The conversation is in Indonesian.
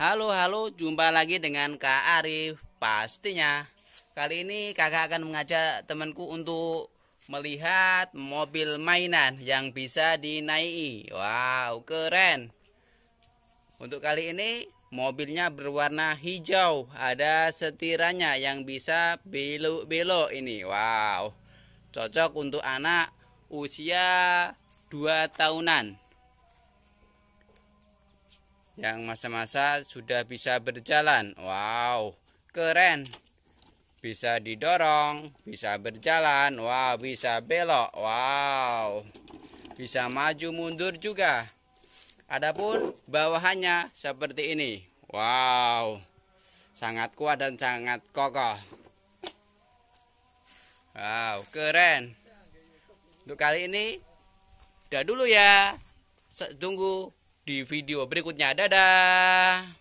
Halo halo, jumpa lagi dengan Kak Arif pastinya. Kali ini Kakak akan mengajak temanku untuk melihat mobil mainan yang bisa dinaiki. Wow, keren. Untuk kali ini mobilnya berwarna hijau, ada setirannya yang bisa belok-belok ini. Wow. Cocok untuk anak usia 2 tahunan yang masa-masa sudah bisa berjalan. Wow, keren. Bisa didorong, bisa berjalan, wow, bisa belok, wow. Bisa maju mundur juga. Adapun bawahannya seperti ini. Wow. Sangat kuat dan sangat kokoh. Wow, keren. Untuk kali ini udah dulu ya. Tunggu di video berikutnya. Dadah.